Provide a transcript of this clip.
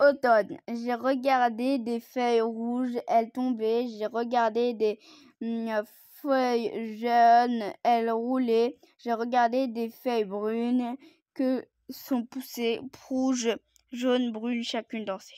Automne. J'ai regardé des feuilles rouges, elles tombaient. J'ai regardé des mm, feuilles jaunes, elles roulaient. J'ai regardé des feuilles brunes que sont poussées, rouges, jaunes, brunes, chacune danser.